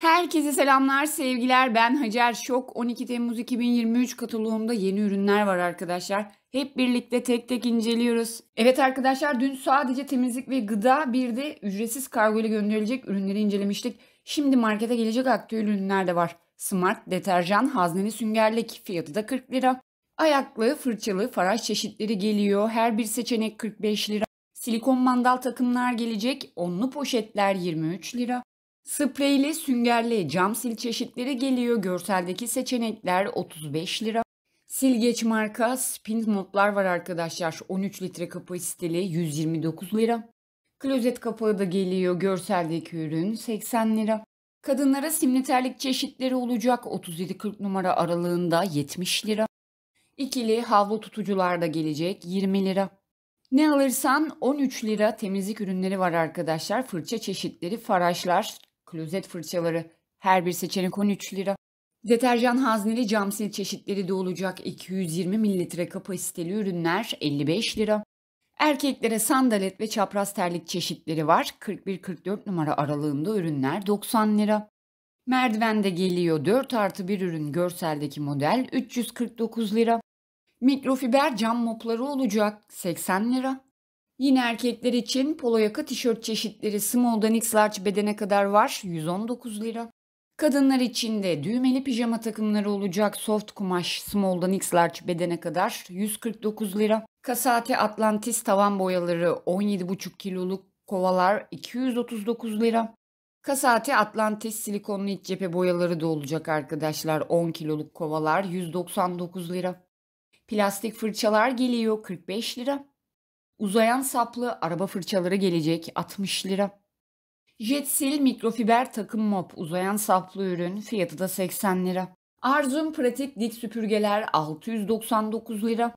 Herkese selamlar, sevgiler. Ben Hacer Şok. 12 Temmuz 2023 kataloğumda yeni ürünler var arkadaşlar. Hep birlikte tek tek inceliyoruz. Evet arkadaşlar dün sadece temizlik ve gıda bir de ücretsiz kargo ile gönderilecek ürünleri incelemiştik. Şimdi markete gelecek aktüel ürünler de var. Smart deterjan, hazneli süngerlik fiyatı da 40 lira. Ayaklı, fırçalı, faraj çeşitleri geliyor. Her bir seçenek 45 lira. Silikon mandal takımlar gelecek. Onlu poşetler 23 lira. Spreyli, süngerli cam sil çeşitleri geliyor. Görseldeki seçenekler 35 lira. Silgeç marka spin modlar var arkadaşlar. 13 litre kapasiteli 129 lira. Klozet kapağı da geliyor. Görseldeki ürün 80 lira. Kadınlara simli terlik çeşitleri olacak. 37-40 numara aralığında 70 lira. İkili havlu tutucular da gelecek 20 lira. Ne alırsan 13 lira temizlik ürünleri var arkadaşlar. Fırça çeşitleri, faraşlar, Klozet fırçaları her bir seçenek 13 lira. Deterjan hazneli cam sil çeşitleri de olacak 220 mililitre kapasiteli ürünler 55 lira. Erkeklere sandalet ve çapraz terlik çeşitleri var. 41-44 numara aralığında ürünler 90 lira. Merdivende geliyor 4 artı 1 ürün görseldeki model 349 lira. Mikrofiber cam mopları olacak 80 lira. Yine erkekler için polo yaka tişört çeşitleri small'dan x large bedene kadar var 119 lira. Kadınlar için de düğmeli pijama takımları olacak soft kumaş small'dan x large bedene kadar 149 lira. Kasati Atlantis tavan boyaları 17,5 kiloluk kovalar 239 lira. Kasati Atlantis silikonlu iç cephe boyaları da olacak arkadaşlar 10 kiloluk kovalar 199 lira. Plastik fırçalar geliyor 45 lira. Uzayan saplı araba fırçaları gelecek 60 lira. Jetsil mikrofiber takım mop uzayan saplı ürün fiyatı da 80 lira. Arzum pratik dik süpürgeler 699 lira.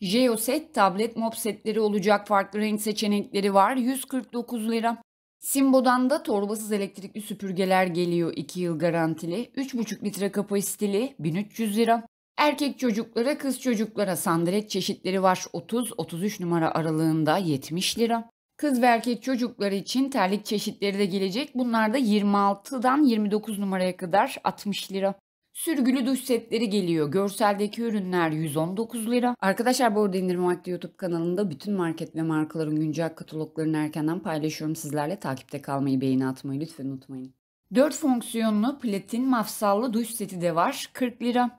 Jeoset tablet mop setleri olacak farklı renk seçenekleri var 149 lira. Simbo'dan da torbasız elektrikli süpürgeler geliyor 2 yıl garantili. 3,5 litre kapasiteli 1300 lira. Erkek çocuklara, kız çocuklara sandalet çeşitleri var 30-33 numara aralığında 70 lira. Kız ve erkek çocukları için terlik çeşitleri de gelecek. Bunlar da 26'dan 29 numaraya kadar 60 lira. Sürgülü duş setleri geliyor. Görseldeki ürünler 119 lira. Arkadaşlar bu arada indirim vakti YouTube kanalında bütün market ve markaların güncel kataloglarını erkenden paylaşıyorum sizlerle. Takipte kalmayı, beğeni atmayı lütfen unutmayın. 4 fonksiyonlu platin mafsallı duş seti de var. 40 lira.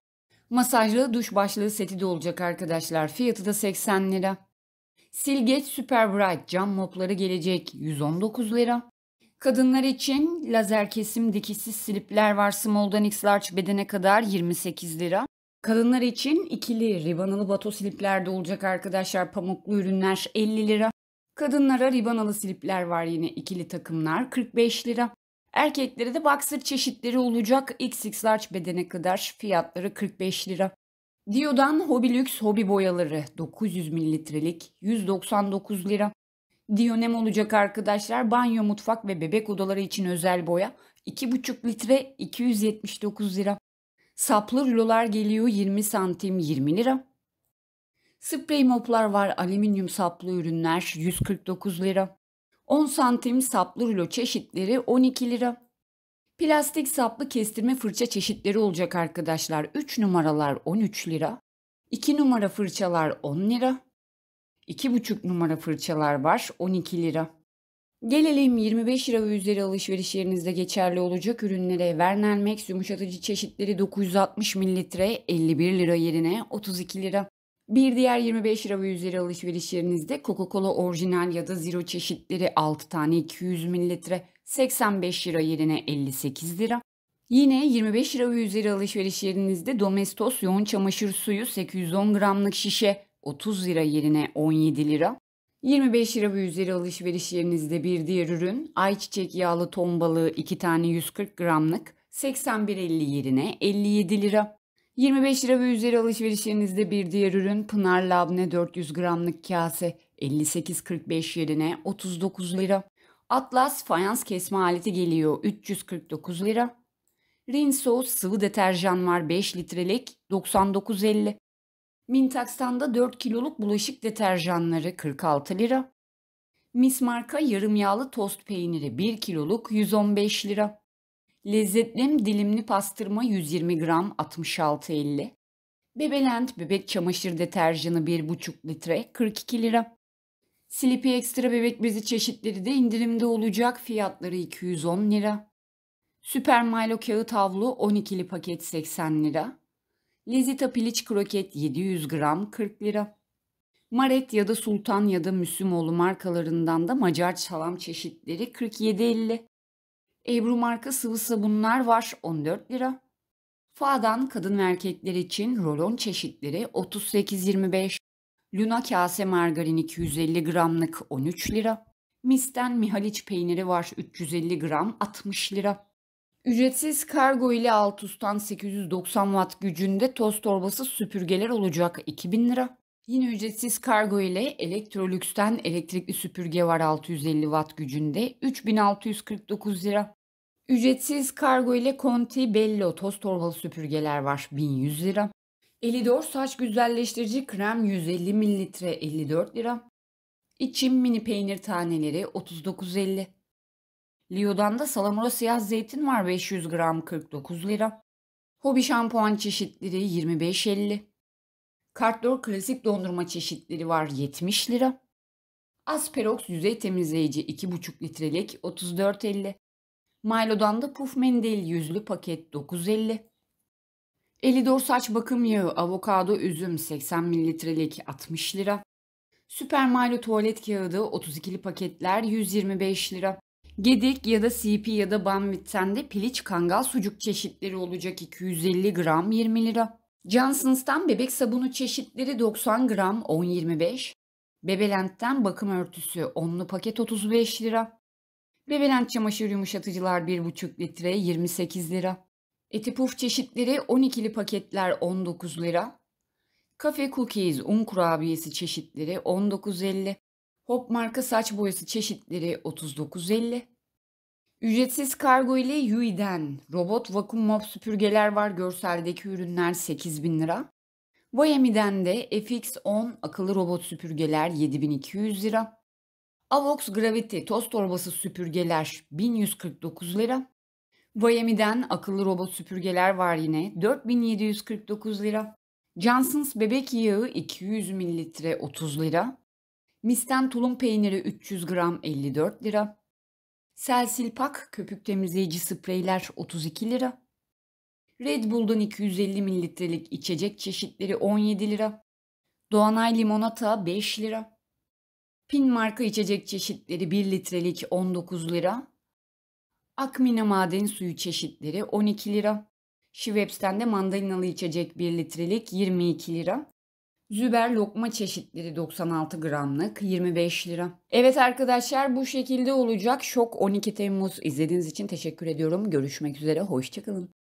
Masajlı duş başlığı seti de olacak arkadaşlar. Fiyatı da 80 lira. Silgeç Super Bright cam mopları gelecek 119 lira. Kadınlar için lazer kesim dikişsiz slipler var small'dan x large bedene kadar 28 lira. Kadınlar için ikili ribanalı bato slipler de olacak arkadaşlar. Pamuklu ürünler 50 lira. Kadınlara ribanalı slipler var yine ikili takımlar 45 lira. Erkeklere de boxer çeşitleri olacak XX large bedene kadar fiyatları 45 lira. Dio'dan Hobby Lux Hobby boyaları 900 mililitrelik 199 lira. Dio nem olacak arkadaşlar banyo, mutfak ve bebek odaları için özel boya 2,5 litre 279 lira. Saplı rulolar geliyor 20 santim 20 lira. Sprey moplar var alüminyum saplı ürünler 149 lira. 10 santim saplı rulo çeşitleri 12 lira. Plastik saplı kestirme fırça çeşitleri olacak arkadaşlar. 3 numaralar 13 lira. 2 numara fırçalar 10 lira. 2,5 numara fırçalar var 12 lira. Gelelim 25 lira ve üzeri alışveriş yerinizde geçerli olacak ürünlere. Vernel Max yumuşatıcı çeşitleri 960 mililitre 51 lira yerine 32 lira. Bir diğer 25 lira ve üzeri alışveriş yerinizde Coca-Cola orijinal ya da zero çeşitleri 6 tane 200 mililitre 85 lira yerine 58 lira. Yine 25 lira ve üzeri alışveriş yerinizde Domestos yoğun çamaşır suyu 810 gramlık şişe 30 lira yerine 17 lira. 25 lira ve üzeri alışveriş yerinizde bir diğer ürün ayçiçek yağlı ton balığı 2 tane 140 gramlık 81.50 yerine 57 lira. 25 lira ve üzeri alışverişlerinizde bir diğer ürün Pınar Labne 400 gramlık kase 58.45 yerine 39 lira. Atlas fayans kesme aleti geliyor 349 lira. Rinso sıvı deterjan var 5 litrelik 99.50. Mintax'tan 4 kiloluk bulaşık deterjanları 46 lira. Mis marka yarım yağlı tost peyniri 1 kiloluk 115 lira. Lezzetlim dilimli pastırma 120 gram 66.50. Bebelent bebek çamaşır deterjanı 1,5 litre 42 lira. Slippy Extra bebek bezi çeşitleri de indirimde olacak fiyatları 210 lira. Süper Milo kağıt havlu 12'li paket 80 lira. Lezita piliç kroket 700 gram 40 lira. Maret ya da Sultan ya da Müslümoğlu markalarından da Macar çalam çeşitleri 47.50. Ebru marka sıvı sabunlar var 14 lira. Fa'dan kadın ve erkekler için rolon çeşitleri 38.25. Luna kase margarin 250 gramlık 13 lira. Misten Mihaliç peyniri var 350 gram 60 lira. Ücretsiz kargo ile alt Altus'tan 890 watt gücünde toz torbası süpürgeler olacak 2000 lira. Yine ücretsiz kargo ile Electrolux'ten elektrikli süpürge var 650 watt gücünde 3649 lira. Ücretsiz kargo ile Conti Bello toz torbalı süpürgeler var 1100 lira. 54 saç güzelleştirici krem 150 ml 54 lira. İçim mini peynir taneleri 39.50. Lio'dan da salamura siyah zeytin var 500 gram 49 lira. Hobi şampuan çeşitleri 25.50. Kartdor klasik dondurma çeşitleri var 70 lira. Asperox yüzey temizleyici 2,5 litrelik 34.50. Milo'dan da puf mendil yüzlü paket 9.50. Elidor saç bakım yağı, avokado, üzüm 80 mililitrelik 60 lira. Süper Milo tuvalet kağıdı 32'li paketler 125 lira. Gedik ya da CP ya da Banvit'ten de piliç kangal sucuk çeşitleri olacak 250 gram 20 lira. Johnson's'tan bebek sabunu çeşitleri 90 gram 10.25. Bebelent'ten bakım örtüsü 10'lu paket 35 lira. Reverend çamaşır yumuşatıcılar 1,5 litre 28 lira. Etipuf çeşitleri 12'li paketler 19 lira. Kafe Cookies un kurabiyesi çeşitleri 19.50. Hop marka saç boyası çeşitleri 39.50. Ücretsiz kargo ile Yui'den robot vakum mop süpürgeler var görseldeki ürünler 8000 lira. Voyami'den de FX10 akıllı robot süpürgeler 7200 lira. Avox Gravity toz torbası süpürgeler 1149 lira. Vayami'den akıllı robot süpürgeler var yine 4749 lira. Johnson's bebek yağı 200 mililitre 30 lira. Misten tulum peyniri 300 gram 54 lira. Selsil Pak köpük temizleyici spreyler 32 lira. Red Bull'dan 250 mililitrelik içecek çeşitleri 17 lira. Doğanay limonata 5 lira. Pin marka içecek çeşitleri 1 litrelik 19 lira. Akmine maden suyu çeşitleri 12 lira. Schweppes'ten de mandalinalı içecek 1 litrelik 22 lira. Züber lokma çeşitleri 96 gramlık 25 lira. Evet arkadaşlar bu şekilde olacak. Şok 12 Temmuz izlediğiniz için teşekkür ediyorum. Görüşmek üzere hoşçakalın.